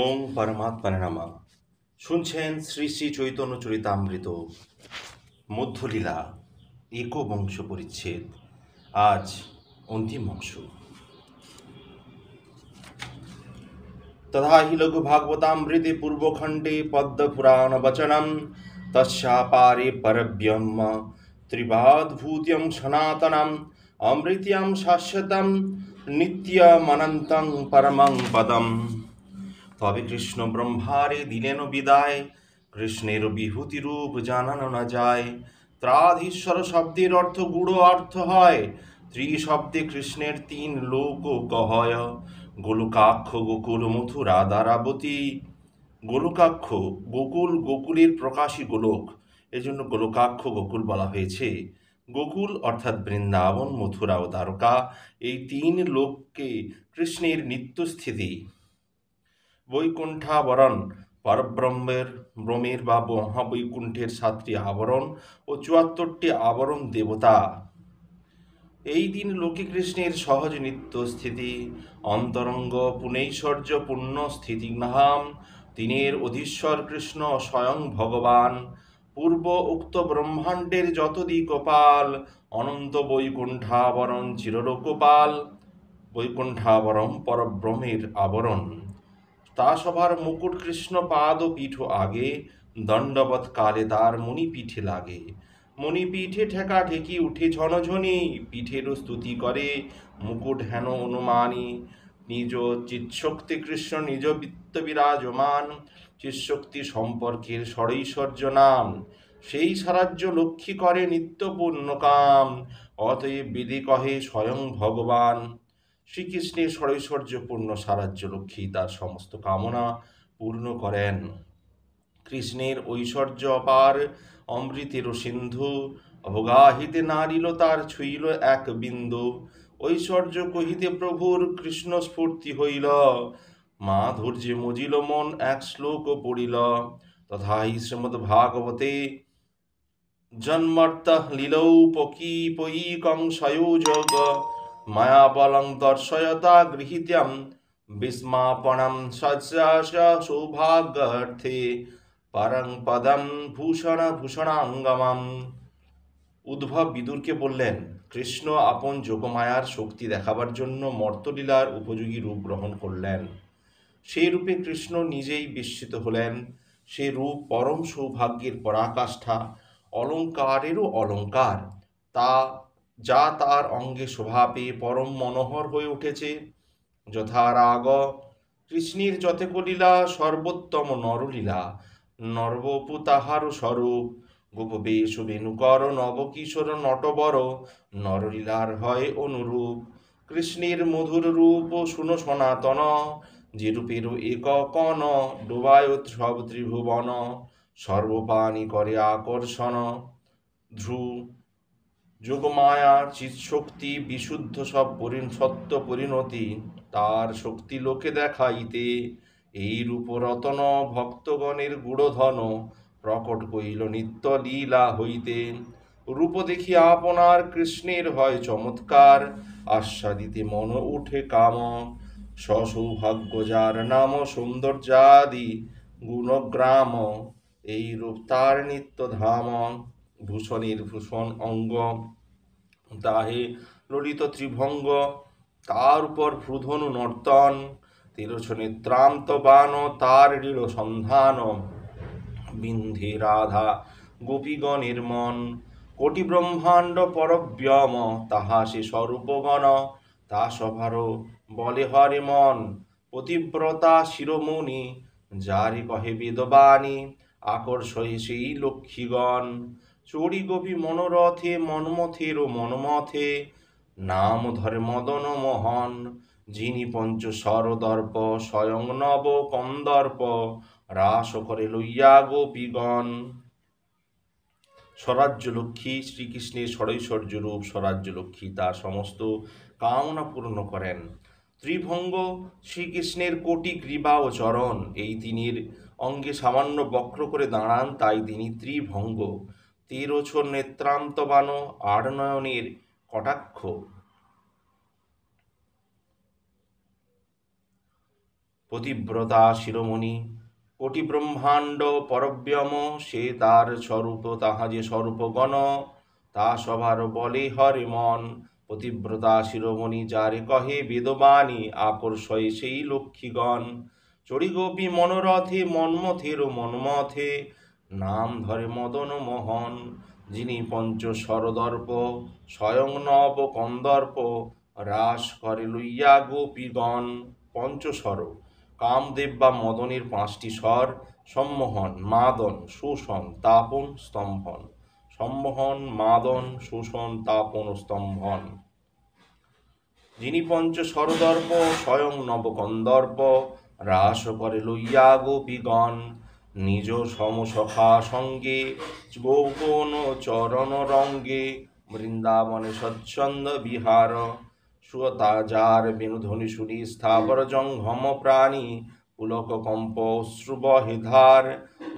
ওম পরমাত্মার নামা শুনছেন শ্রী শ্রী চৈতন্য চরিতামৃত মধ্যলীলা বংশ পরিচ্ছেদ আজ অন্তিম অংশ তথা হি লঘু ভাগবতামৃতে পূর্বখণ্ডে পুরাণ বচনম তস্যাপারে পরব্যম ত্রিবাদ্ভূত্যম সনাতনম অমৃতিয়াম শাশ্বতম নিত্যমনন্তং পরমং পদম তবে কৃষ্ণ ব্রহ্মারে দিলেন বিদায় কৃষ্ণের বিভূতি রূপ জানানো না যায় ত্রাধীশ্বর শব্দের অর্থ গুড় অর্থ হয় ত্রি শব্দে কৃষ্ণের তিন লোক গহয় গোলকাক্ষ গোকুল মথুরা দারাবতী গোলকাক্ষ গোকুল গোকুলের প্রকাশী গোলক এজন্য গোলকাক্ষ গোকুল বলা হয়েছে গোকুল অর্থাৎ বৃন্দাবন মথুরা ও দ্বারকা এই তিন লোককে কৃষ্ণের নিত্যস্থিতি বৈকুণ্ঠাবরণ পরব্রহ্মের ব্রমের বা মহাবৈকুণ্ঠের সাতটি আবরণ ও চুয়াত্তরটি আবরণ দেবতা এই দিন লোকীকৃষ্ণের সহজ নিত্য স্থিতি অন্তরঙ্গ পুনৈশ্বর্য পূর্ণ নাহাম তিনের অধীশ্বর কৃষ্ণ স্বয়ং ভগবান পূর্ব উক্ত ব্রহ্মাণ্ডের যত কপাল অনন্ত বৈকুণ্ঠাবরণ চিরলোকপাল বৈকুণ্ঠাবরণ পরব্রহ্মের আবরণ তা সবার মুকুট কৃষ্ণ পাদ পীঠ আগে দণ্ডবৎ কালে তার মুনি পিঠে লাগে মণি পিঠে ঠেকা ঠেকি উঠে ঝনঝনি পিঠেরও স্তুতি করে মুকুট হেন অনুমানী নিজ চিৎশক্তি কৃষ্ণ নিজ বিত্ত বিরাজমান চিৎশক্তি সম্পর্কের সরৈশ্বর্য নাম সেই সারাজ্য লক্ষ্মী করে নিত্য পূর্ণকাম অতএব বিধি কহে স্বয়ং ভগবান শ্রীকৃষ্ণের সরৈশ্বর্যপূর্ণ সারাজ্য লক্ষ্মী তার সমস্ত কামনা পূর্ণ করেন কৃষ্ণের ঐশ্বর্য অপার অমৃতের সিন্ধু অবগাহিতে নারিল তার ছুইল এক বিন্দু ঐশ্বর্য কহিতে প্রভুর কৃষ্ণ স্ফূর্তি হইল মাধুর্যে মজিল মন এক শ্লোক পড়িল তথা শ্রীমদ ভাগবতে জন্মর্ত লীলৌ পকী পয়ী যোগ মায়াবলং দর্শয়তা গৃহীতম বিস্মাপণম সজ্জাস সৌভাগ্যর্থে পরং পদম ভূষণ ভূষণাঙ্গমম উদ্ভব বিদুরকে বললেন কৃষ্ণ আপন যোগমায়ার শক্তি দেখাবার জন্য মর্তলীলার উপযোগী রূপ গ্রহণ করলেন সেই রূপে কৃষ্ণ নিজেই বিস্মিত হলেন সে রূপ পরম সৌভাগ্যের পরাকাষ্ঠা অলঙ্কারেরও অলঙ্কার তা যা তার অঙ্গে শোভা পেয়ে পরম মনোহর হয়ে উঠেছে যথা রাগ কৃষ্ণের কলীলা সর্বোত্তম নরলীলা নর্বপু তাহার স্বরূপ গোপবেশ বেণুকর নবকিশোর নটবর নরলীলার হয় অনুরূপ কৃষ্ণের মধুর রূপ শুনো সনাতন যে রূপের এক কন ডোবায় সব ত্রিভুবন সর্বপানি করে আকর্ষণ ধ্রুব যোগমায়ার চিৎশক্তি বিশুদ্ধ সব সত্য পরিণতি তার শক্তি লোকে দেখাইতে এই রূপরতন ভক্তগণের গুড়ধন প্রকট কইল নিত্য লীলা হইতে রূপ দেখি আপনার কৃষ্ণের হয় চমৎকার আস্বাদিতে মন উঠে কাম সসৌভাগ্য যার নাম সৌন্দর্যাদি গুণগ্রাম এই রূপ তার নিত্য ধাম ভূষণের ভূষণ অঙ্গ দাহে ললিত ত্রিভঙ্গ তার উপর ভ্রুধনু নর্তন ত্রান্ত বান তার লীল সন্ধান বিন্ধে রাধা গোপীগণের মন কোটি ব্রহ্মাণ্ড পরব্যম তাহা সে স্বরূপগণ তা সভার বলে হরে মন পতিব্রতা শিরোমণি যারি কহে বেদবাণী আকর্ষয়ে সেই লক্ষ্মীগণ চড়ি গভি মনোরথে মনমথের ও মনমথে নাম ধরে মদন মোহন যিনি পঞ্চ সরদর্প স্বয়ং নব কন্দর্প রাস করে লইয়া গোপীগণ স্বরাজ্য লক্ষ্মী শ্রীকৃষ্ণের রূপ স্বরাজ্য লক্ষ্মী তার সমস্ত কামনা পূর্ণ করেন ত্রিভঙ্গ শ্রীকৃষ্ণের কোটি গ্রীবা ও চরণ এই তিনির অঙ্গে সামান্য বক্র করে দাঁড়ান তাই তিনি ত্রিভঙ্গ তীরছ নেত্রান্তবান আড়নয়নীর কটাক্ষ পতিব্রতা শিরোমণি কোটি ব্রহ্মাণ্ড পরব্যম সে তার স্বরূপ তাহা যে স্বরূপগণ তা সবার বলে হরে মন পতিব্রতা শিরোমণি যারে কহে বেদবাণী আকর্ষয় সেই লক্ষ্মীগণ চড়িগোপী গোপী মনোরথে মন্মথের মনমথে নাম ধরে মদন মোহন যিনি পঞ্চ সরদর্প স্বয়ং নব কন্দর্প রাস করে লইয়া গোপীগণ পঞ্চস্বর কামদেব বা মদনের পাঁচটি স্বর সম্মোহন মাদন শোষণ তাপন স্তম্ভন সম্মোহন মাদন শোষণ তাপন স্তম্ভন যিনি পঞ্চ সরদর্প স্বয়ং নব কন্দর্প রাস করে লইয়া গোপীগণ নিজ সমসখা সঙ্গে গোপন চরণ রঙ্গে বৃন্দাবনে স্বচ্ছন্দ বিহার সুতাজার বিনোধনী সুরি স্থাবর জঙ্ঘম প্রাণী পুলক কম্প শ্রুবহিধার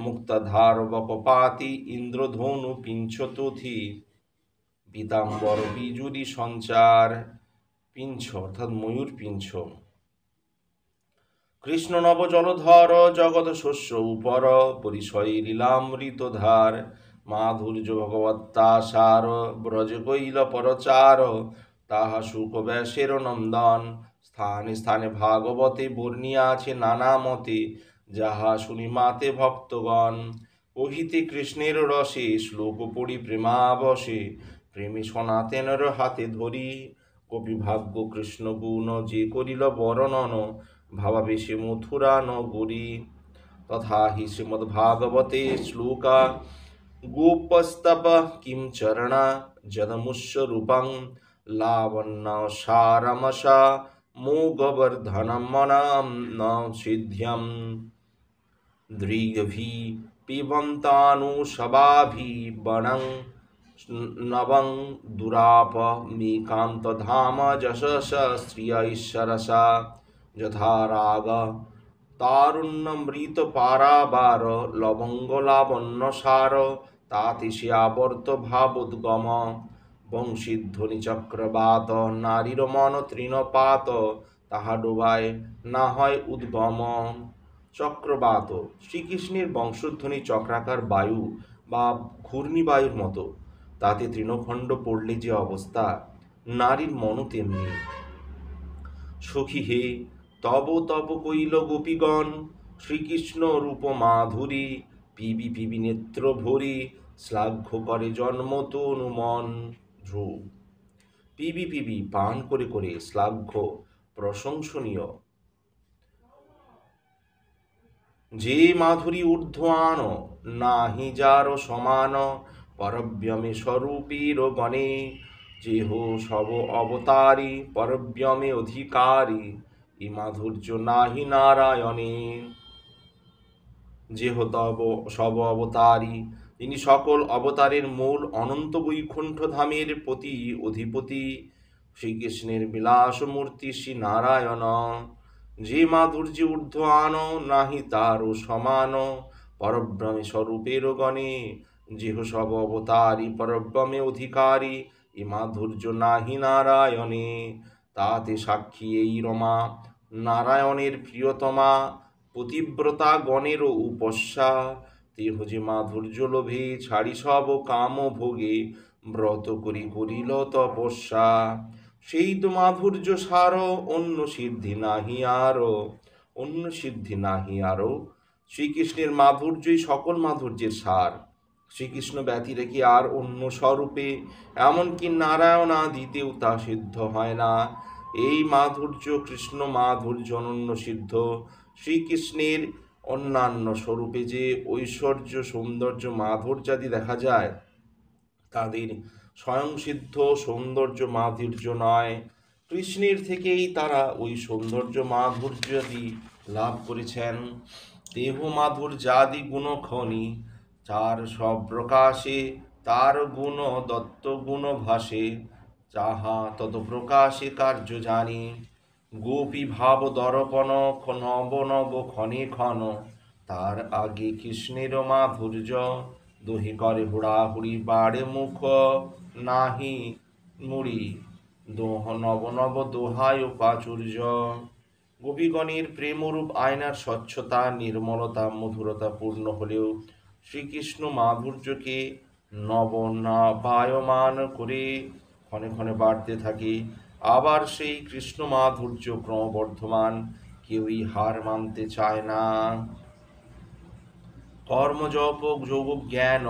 মুক্তধার বকপাতি ইন্দ্রধনু পিঞ্চতুথি পিতাম্বর বিজুরি সঞ্চার পিঞ্চ অর্থাৎ ময়ূর পিঞ্চ কৃষ্ণ নব জলধর জগৎ শস্য উপর পরিশয় লীলামৃত ধার মাধুর্য ভগবত্তাসার ব্রজ কৈল পরচার তাহা সুখ ব্যাসের নন্দন স্থানে স্থানে ভাগবতে বর্ণিয়া আছে নানা মতে যাহা শুনি মাতে ভক্তগণ ওহিতে কৃষ্ণের রসে শ্লোক পড়ি প্রেমাবসে প্রেমী সনাতেনর হাতে ধরি কবি ভাগ্য কৃষ্ণ গুণ যে করিল বরণন ভবাবিষি মথুরা নগুরি তথা হি শ্রীমদ্ভাগবতে শ্লোকা গোপস্তপ কিম চরণা জনমুষ্য রূপং লাবণ্য সারমসা मूगवर्धनमनां न सिद्ध्यं दृग्भि पिबन्तानुशवाभिवनं नवं दुरापमीकान्तधाम जशस श्रियैश्वरसा যথারাগ তারুণ্যমৃত পারাবার লবঙ্গলাবণ্যসার তাতিশিয়াবর্ত ভাবোদ্গম চক্রবাত নারীর মন তৃণপাত তাহা ডোবায় না হয় উদ্গম চক্রবাত শ্রীকৃষ্ণের বংশধ্বনি চক্রাকার বায়ু বা ঘূর্ণিবায়ুর মতো তাতে তৃণখণ্ড পড়লে যে অবস্থা নারীর মনও তেমনি সখী হে তব তব কইল গোপীগণ শ্রীকৃষ্ণ রূপ মাধুরী পিবি পিবি নেত্র ভরি শ্লাঘ্য করে জন্ম তনুমন ধ্রুব পিবি পিবি পান করে করে শ্লাঘ্য প্রশংসনীয় যে মাধুরী ঊর্ধ্বান নাহি যার সমান পরব্যমে স্বরূপীর গণে যেহ সব অবতারী পরব্যমে অধিকারী ই মাধুর্য নাহি নারায়ণে যেহত সব অবতারী তিনি সকল অবতারের মূল অনন্ত বৈকুণ্ঠধামের প্রতি অধিপতি শ্রীকৃষ্ণের বিলাস মূর্তি শ্রী নারায়ণ যে মাধুর্য ঊর্ধ্ব আন নাহি তারও সমান পরব্রমে স্বরূপের গণে যেহ সব অবতারি পরব্রমে অধিকারী এ মাধুর্য নাহি নারায়ণে তাতে সাক্ষী এই রমা নারায়ণের প্রিয়তমা পতিব্রতা গণেরও উপস্যা তেহজে মাধুর্য লোভে ছাড়ি সব কাম ভোগে ব্রত করি করিল তপস্যা সেই তো মাধুর্য সার অন্য সিদ্ধি নাহি আর অন্য সিদ্ধি নাহি আর শ্রীকৃষ্ণের মাধুর্যই সকল মাধুর্যের সার শ্রীকৃষ্ণ ব্যতি রেখে আর অন্য স্বরূপে এমনকি নারায়ণ আদিতেও তা সিদ্ধ হয় না এই মাধুর্য কৃষ্ণ মাধুর্য অনন্য সিদ্ধ শ্রীকৃষ্ণের অন্যান্য স্বরূপে যে ঐশ্বর্য সৌন্দর্য মাধুর্যাদি দেখা যায় তাদের স্বয়ংসিদ্ধ সৌন্দর্য মাধুর্য নয় কৃষ্ণের থেকেই তারা ওই সৌন্দর্য মাধুর্যাদি লাভ করেছেন দেহ মাধুর্যাদি খনি যার সব প্রকাশে তার গুণ দত্ত গুণ ভাসে তাহা তত প্রকাশে কার্য জানি গোপী ভাব দরপন নব নব ক্ষণে ক্ষণ তার আগে কৃষ্ণের মাধুর্য দহি করে হুড়াহুড়ি বাড়ে মুখ নাহি মুড়ি দোহ নব নব দোহায় প্রাচুর্য গোপীগণের প্রেমরূপ আয়নার স্বচ্ছতা নির্মলতা মধুরতা পূর্ণ হলেও শ্রীকৃষ্ণ মাধুর্যকে নব বায়মান করে ক্ষণে ক্ষণে বাড়তে থাকে আবার সেই কৃষ্ণ মাধুর্য ক্রমবর্ধমান কেউই হার মানতে চায় না কর্মজপ যোগ জ্ঞান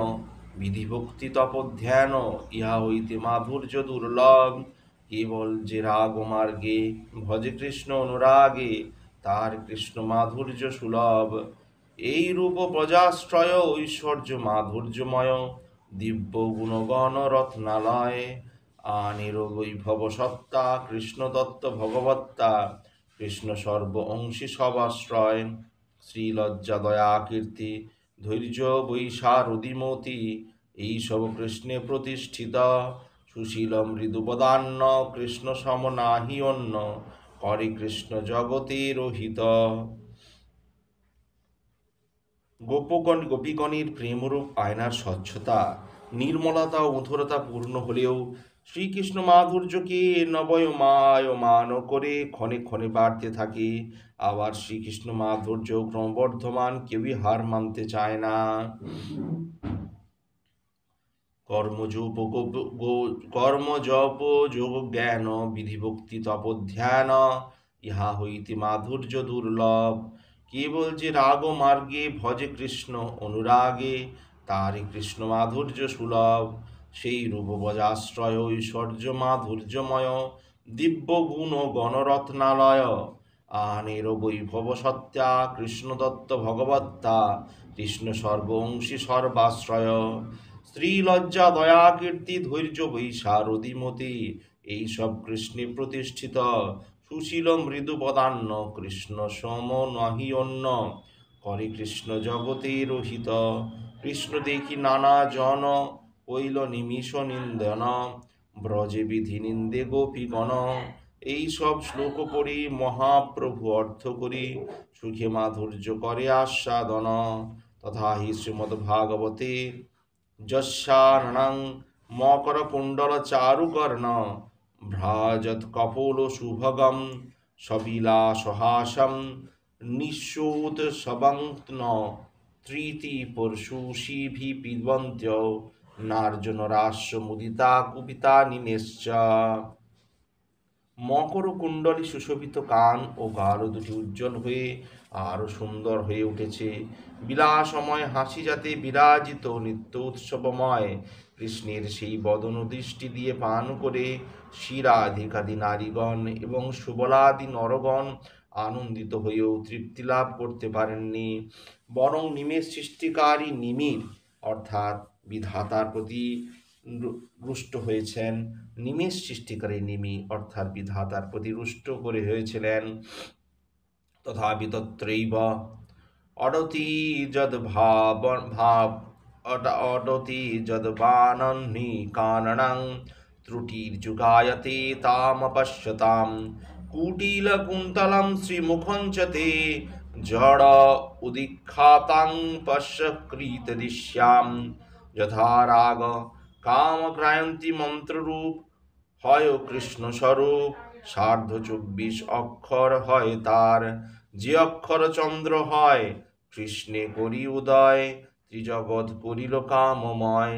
বিধিভক্তি তপ ধ্যান ইহা হইতে মাধুর্য দুর্লভ কেবল যে রাগ মার্গে ভজে কৃষ্ণ অনুরাগে তার কৃষ্ণ মাধুর্য সুলভ এই রূপ প্রজাশ্রয় ঐশ্বর্য মাধুর্যময় দিব্য গুণগণ রত্নালয় আনিরবৈভব সত্তা দত্ত ভগবত্তা কৃষ্ণ সর্ব অংশী সবাশ্রয় শ্রীলজ্জা দয়া কীর্তি ধৈর্য বৈশারদিমতি এইসব কৃষ্ণে প্রতিষ্ঠিত সুশীল মৃদুপদান্ন কৃষ্ণ নাহি অন্য হরে কৃষ্ণ জগতে রহিত গোপগণ গোপীগণের প্রেমরূপ আয়নার স্বচ্ছতা নির্মলতা ও মধুরতা পূর্ণ হলেও শ্রীকৃষ্ণ মাধুর্যকে নবয়মায় মান করে ক্ষণে ক্ষণে বাড়তে থাকে আবার শ্রীকৃষ্ণ মাধুর্য ক্রমবর্ধমান কেউই হার মানতে চায় না কর্মযোপ কর্মজপ যোগ জ্ঞান বিধিভক্তি তপধ্যান ইহা হইতে মাধুর্য দুর্লভ কেবল যে রাগ মার্গে ভজে কৃষ্ণ অনুরাগে তারই কৃষ্ণ মাধুর্য সুলভ সেই রূপবজাশ্রয় ঐশ্বর্য মাধুর্যময় গুণ গণরত্নালয় আনের বৈভব সত্যা কৃষ্ণদত্ত ভগবত্তা কৃষ্ণ সর্বংশী সর্বাশ্রয় স্ত্রীলজ্জা দয়া কীর্তি ধৈর্য বৈশারদিমতি এইসব কৃষ্ণে প্রতিষ্ঠিত সুশীল মৃদু পদান্ন কৃষ্ণ সম নহি অন্য করে কৃষ্ণ জগতে রহিত কৃষ্ণ দেখি নানা জন কৈল নিমিষ নিন্দন ব্রজে বিধি নিন্দে গোপীগণ এই সব শ্লোক পড়ি মহাপ্রভু অর্থ করি সুখে মাধুর্য করে আস্বাদন তথা হি শ্রীমদ ভাগবতে যশারণং মকর কুণ্ডল চারুকর্ণ ভ্রাজত কপোল শুভগম সহাসম নিঃশোত সবং তৃতি পরশুষিভি পিবন্ত্য রাস্য মুদিতা কুপিতা নিমেশ্চ মকর কুণ্ডলী সুশোভিত কান ও গাঢ় দুটি উজ্জ্বল হয়ে আরও সুন্দর হয়ে উঠেছে বিলাসময় হাসি যাতে বিরাজিত নিত্য উৎসবময় কৃষ্ণের সেই বদন দৃষ্টি দিয়ে পান করে শিরাধিকাদি নারীগণ এবং সুবলাদি নরগণ আনন্দিত হয়েও তৃপ্তি লাভ করতে পারেননি বরং নিমের সৃষ্টিকারী নিমির অর্থাৎ বিধাতার প্রতি রুষ্ট হয়েছেন নিমেষ সৃষ্টিকারী নিমি অর্থাৎ বিধাতার প্রতি রুষ্ট করে হয়েছিলেন তথাপি তত্রৈব অডতি যদ ভাব ভাব অডতি যদ বানন্নি কাননাং ত্রুটির যুগায়তে তাম পশ্যতাম কুটিল তামপশ্যতাম কুটিলকুন্তলম শ্রীমুখঞ্চতে জড় উদিক্ষাতাং পশ্যকৃত দৃশ্যাম যথা রাগ কাম ক্রায়ন্তী মন্ত্ররূপ হয় কৃষ্ণস্বরূপ সার্ধ চব্বিশ অক্ষর হয় তার যে অক্ষর চন্দ্র হয় কৃষ্ণে করি উদয় ত্রিজগৎ করিল কামময়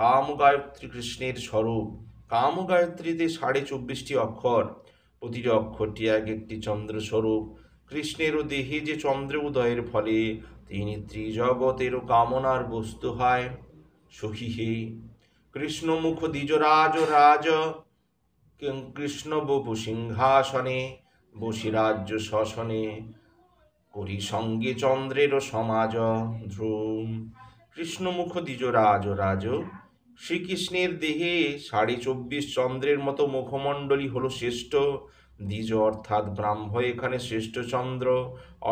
কাম গায়ত্রী কৃষ্ণের স্বরূপ কাম গায়ত্রীতে সাড়ে চব্বিশটি অক্ষর প্রতিটি অক্ষরটি এক একটি চন্দ্রস্বরূপ কৃষ্ণেরও দেহে যে চন্দ্র উদয়ের ফলে তিনি ত্রিজগতেরও কামনার বস্তু হয় কৃষ্ণ কৃষ্ণমুখ দ্বিজরাজ রাজ কৃষ্ণ বপু সিংহাসনে রাজ্য শশনে করি সঙ্গে চন্দ্রের সমাজ ধ্রুম কৃষ্ণমুখ দ্বিজরাজ রাজ শ্রীকৃষ্ণের দেহে সাড়ে চব্বিশ চন্দ্রের মতো মুখমণ্ডলী হল শ্রেষ্ঠ দ্বিজ অর্থাৎ ব্রাহ্ম এখানে শ্রেষ্ঠ চন্দ্র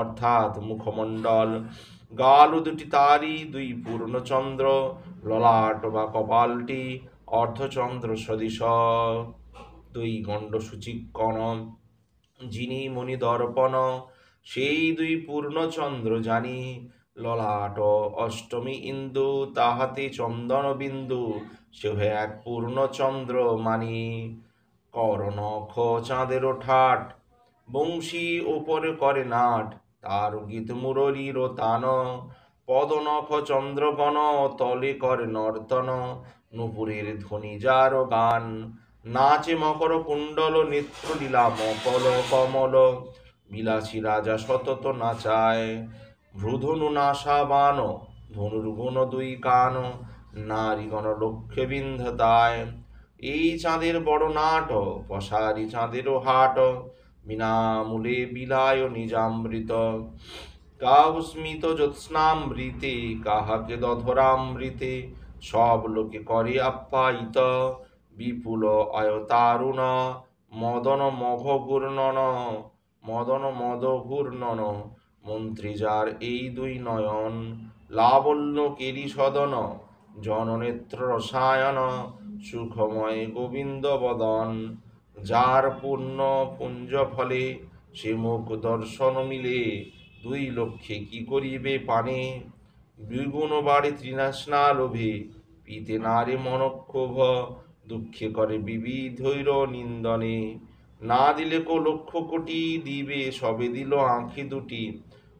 অর্থাৎ মুখমণ্ডল গালু দুটি তারি দুই পূর্ণচন্দ্র ললাট বা কপালটি অর্ধচন্দ্র সদৃশ দুই গণ্ড সূচিকণ যিনি মণি দর্পণ সেই দুই পূর্ণচন্দ্র জানি ললাট অষ্টমী ইন্দু তাহাতে চন্দন বিন্দু সেহে এক পূর্ণচন্দ্র মানি করণ খ চাঁদের ঠাট বংশী ওপরে করে নাট তার গীত মুরলীর তান পদনখ চন্দ্রবন তলে কর নর্তন নুপুরের ধ্বনি যার গান নাচে মকর কুণ্ডল নেত্র লীলা মকল কমল বিলাসী রাজা সতত নাচায় ভ্রুধনু নাশা বান গুণ দুই কান নারীগণ লক্ষ্যে বিন্ধতায় এই চাঁদের বড় নাট পশারি চাঁদেরও হাট বিনামূলে বিলায় নিজামৃত কাউস্মিত জ্যোৎস্নামৃতে কাহাকে দধরামৃতে সব লোকে করে আপ্যায়িত বিপুল আয়তারুণ মদন মঘঘূর্ণন মদন মদঘূর্ণন মন্ত্রী যার এই দুই নয়ন লাবল্য কেরি সদন জননেত্র রসায়ন সুখময় গোবিন্দ বদন যার পূর্ণ পুঞ্জ ফলে সে মুখ দর্শন মিলে দুই লক্ষ্যে কি করিবে পানে দ্বিগুণ বাড়ে তৃণাসনা লোভে পিতে নারে মনক্ষোভ দুঃখে করে বিবিধৈর নিন্দনে না দিলে কো লক্ষ কোটি দিবে সবে দিল আঁখি দুটি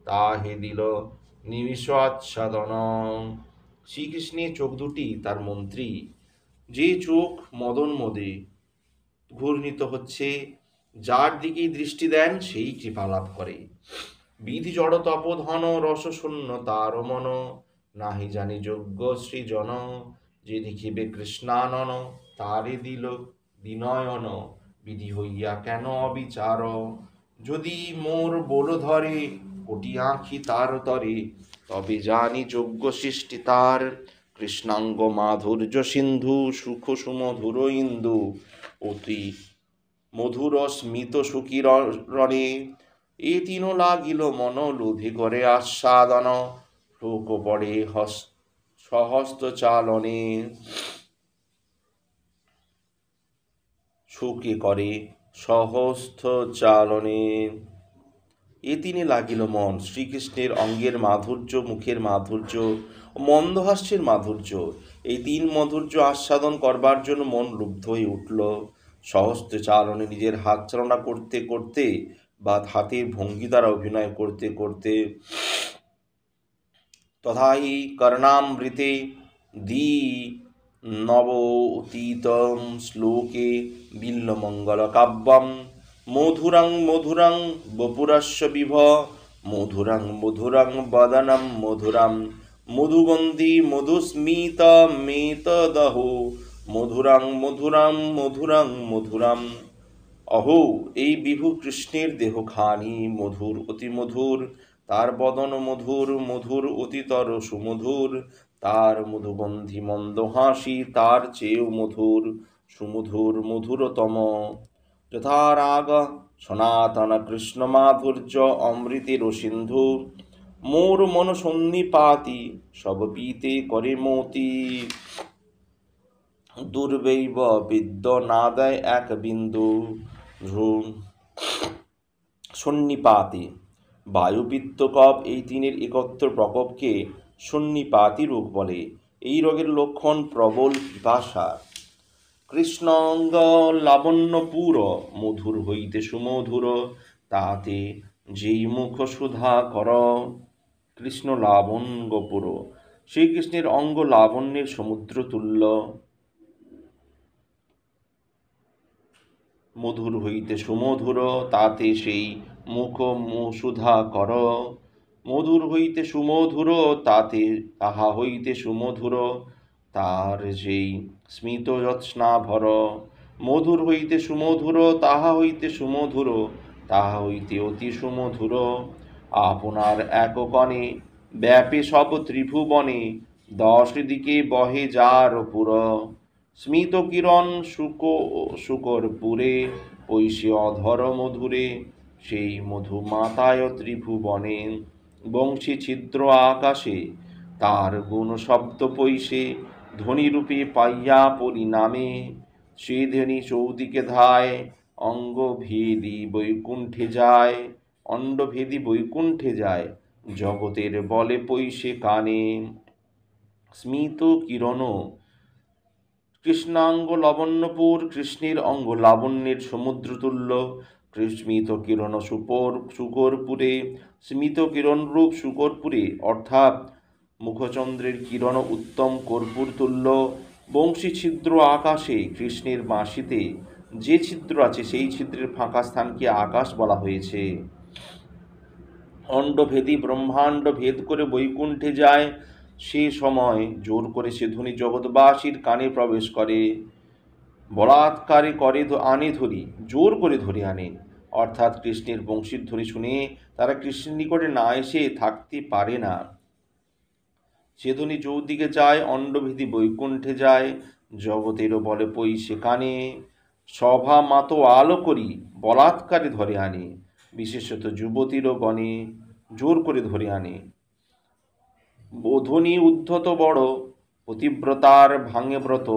তাহে দিল নিমিষ আচ্ছাদন শ্রীকৃষ্ণের চোখ দুটি তার মন্ত্রী যে চোখ মদন মদে ঘূর্ণিত হচ্ছে যার দিকেই দৃষ্টি দেন সেই কৃপা লাভ করে বিধি জড় তপধন রস শূন্য তার মন নাহি জানি যোগ্য শ্রীজন যে দেখিবে কৃষ্ণানন তারে দিল বিনয়ন বিধি হইয়া কেন অবিচার যদি মোর বোল ধরে কোটি আঁখি তার তরে তবে জানি যোগ্য সৃষ্টি তার কৃষ্ণাঙ্গ মাধুর্য সিন্ধু সুখ সুমধুর ইন্দু অতি মধুর স্মিত সুখী রণে এ তিন লাগিল মন লুধি করে আস্বাদন লোক পড়ে হস সহস্ত চালনে সুখে করে সহস্ত চালনে এ তিনি লাগিল মন শ্রীকৃষ্ণের অঙ্গের মাধুর্য মুখের মাধুর্য মন্দহাস্যের মাধুর্য এই তিন মধুর্য আস্বাদন করবার জন্য মন লুব্ধ হয়ে উঠল সহস্র চারণে নিজের হাত চালনা করতে করতে বা হাতের ভঙ্গি দ্বারা অভিনয় করতে করতে তথাই কর্ণামৃতে দি নবতীত শ্লোকে বিল্লমঙ্গল কাব্যম মধুরং মধুরং বপুরস্য বিভ মধুরং মধুরং বদনম মধুরাম মধুগন্ধি মধুস্মিতা দহ মধুরাং মধুরাম মধুরাং মধুরাম অহো এই বিভু কৃষ্ণের দেহখানি মধুর অতি মধুর তার বদন মধুর মধুর অতিতর সুমধুর তার মধুগন্ধি মন্দ হাসি তার চেয়েও মধুর সুমধুর মধুরতম যথারাগ সনাতন কৃষ্ণ মাধুর্য অমৃতের সিন্ধু মোর মন সন্নিপাতি সব পিতে করে মতি দুর্বৈব বিদ্য না দেয় এক বিন্দু ধ্রুম সন্নিপাতি কপ এই তিনের একত্র প্রকোপকে সন্নিপাতি রোগ বলে এই রোগের লক্ষণ প্রবল পিপাসা কৃষ্ণঙ্গ লাবণ্যপুর মধুর হইতে সুমধুর তাতে যেই মুখ সুধা কর কৃষ্ণ লাবণ্যপুর শ্রীকৃষ্ণের অঙ্গ লাবণ্যের সমুদ্র তুল্য মধুর হইতে সুমধুর তাতে সেই মুখ মুসুধা কর মধুর হইতে সুমধুর তাতে তাহা হইতে সুমধুর তার সেই স্মিত ভর মধুর হইতে সুমধুর তাহা হইতে সুমধুর তাহা হইতে অতি সুমধুর আপনার এককণে ব্যাপে সব ত্রিভুবনে দশ দিকে বহে যার পুর স্মিত কিরণ শুক শুকর পুরে ঐশী অধর মধুরে সেই মধু মাতায় ত্রিভুবনে বংশী ছিদ্র আকাশে তার গুণ শব্দ পৈশে ধ্বনিরূপে পাইয়া পরিণামে সে ধ্বনি চৌদিকে ধায় অঙ্গ ভেদি বৈকুণ্ঠে যায় অণ্ডভেদী বৈকুণ্ঠে যায় জগতের বলে পৈশে কানে স্মিত কিরণ কৃষ্ণাঙ্গ লবণ্যপুর কৃষ্ণের অঙ্গ লাবণ্যের সমুদ্রতুল্য স্মিত কিরণ সুপর শুকরপুরে স্মিত কিরণরূপ শুকরপুরে অর্থাৎ মুখচন্দ্রের কিরণ উত্তম কর্পুর তুল্য বংশী ছিদ্র আকাশে কৃষ্ণের বাঁশিতে যে ছিদ্র আছে সেই ছিদ্রের ফাঁকা স্থানকে আকাশ বলা হয়েছে খণ্ডভেদী ব্রহ্মাণ্ড ভেদ করে বৈকুণ্ঠে যায় সে সময় জোর করে সে ধ্বনি জগৎবাসীর কানে প্রবেশ করে বলাৎকারে করে আনে ধরি জোর করে ধরে আনে অর্থাৎ কৃষ্ণের বংশীর ধ্বনি শুনে তারা কৃষ্ণের নিকটে না এসে থাকতে পারে না সে ধ্বনি চৌদিকে যায় অণ্ডভেদি বৈকুণ্ঠে যায় জগতেরও বলে পই সেখানে সভা মাতো আলো করি বলাৎকারে ধরে আনে বিশেষত যুবতীর গণে জোর করে ধরে আনে বোধনী উদ্ধত বড় পতিব্রতার ভাঙে ব্রত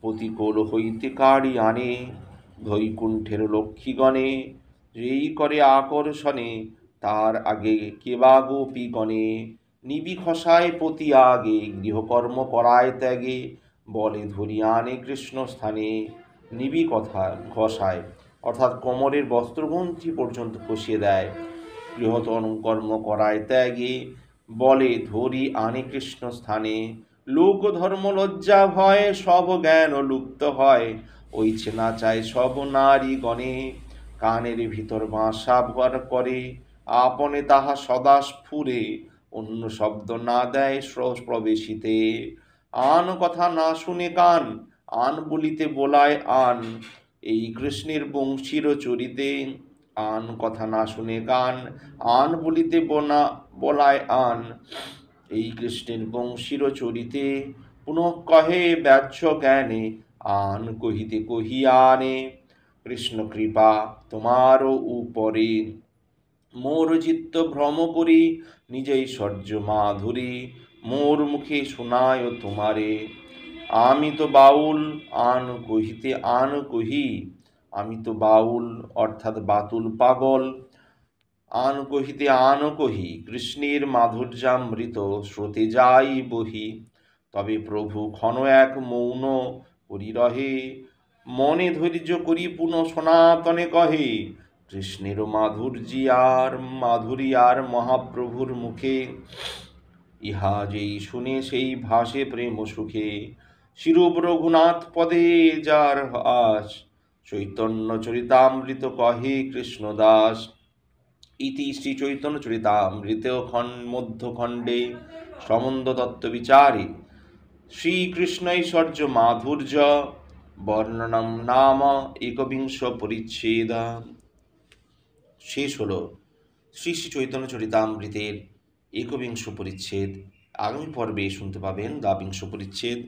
প্রতিকূল হইতে কারি আনে ধৈকুণ্ঠের লক্ষ্মীগণে যেই করে আকর্ষণে তার আগে কেবা গোপীগণে নিবি খসায় প্রতি আগে গৃহকর্ম করায় ত্যাগে বলে ধরিয়ানে কৃষ্ণ স্থানে নিবি কথা ঘষায় অর্থাৎ কোমরের বস্ত্রগ্রন্থি পর্যন্ত খসিয়ে দেয় গৃহতন কর্ম করায় ত্যাগে বলে ধরি আনে কৃষ্ণ স্থানে লোক ধর্ম লজ্জা ভয়ে সব জ্ঞান লুপ্ত হয় ওই চেনা চায় সব নারী গণে কানের ভিতর বাসা ভর করে আপনে তাহা সদা স্ফুরে অন্য শব্দ না দেয় প্রবেশিতে আন কথা না শুনে কান আন বলিতে বোলায় আন এই কৃষ্ণের বংশীর চরিতে আন কথা না শুনে গান আন বলিতে বনা বলায় আন এই কৃষ্ণের বংশীর চরিতে পুনঃ কহে ব্যাচ্য জ্ঞানে আন কহিতে কহিয়ানে কৃষ্ণ কৃপা তোমারও উপরে মোর চিত্ত ভ্রম করি নিজেই সর্য মাধুরী মোর মুখে শোনায় তোমারে আমি তো বাউল আন কহিতে আন কহি আমি তো বাউল অর্থাৎ বাতুল পাগল আন কহিতে আন কহি কৃষ্ণের মাধুর্যামৃত স্রোতে যাই বহি তবে প্রভু ক্ষণ এক মৌন করি রহে মনে ধৈর্য করি পুনঃ সনাতনে কহে কৃষ্ণের মাধুর্যি আর মাধুরী আর মহাপ্রভুর মুখে ইহা যেই শুনে সেই ভাসে প্রেম সুখে রঘুনাথ পদে যার হাস চৈতন্য চরিতামৃত কহে কৃষ্ণ দাস ইতি শ্রী চৈতন্য চরিতামৃত মধ্য খণ্ডে সমন্দ তত্ত্ব বিচারে শ্রীকৃষ্ণৈশ্বর্য মাধুর্য বর্ণনম নাম একবিংশ পরিচ্ছেদ শেষ হল শ্রী শ্রী চৈতন্য চরিতামৃতের একবিংশ পরিচ্ছেদ আগামী পর্বে শুনতে পাবেন দ্বাবিংশ পরিচ্ছেদ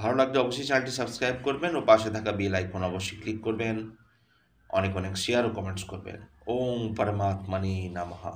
ভালো লাগলে অবশ্যই চ্যানেলটি সাবস্ক্রাইব করবেন ও পাশে থাকা বেল আইকন অবশ্যই ক্লিক করবেন অনেক অনেক শেয়ার ও কমেন্টস করবেন ওম পরমাত্মানি নামহা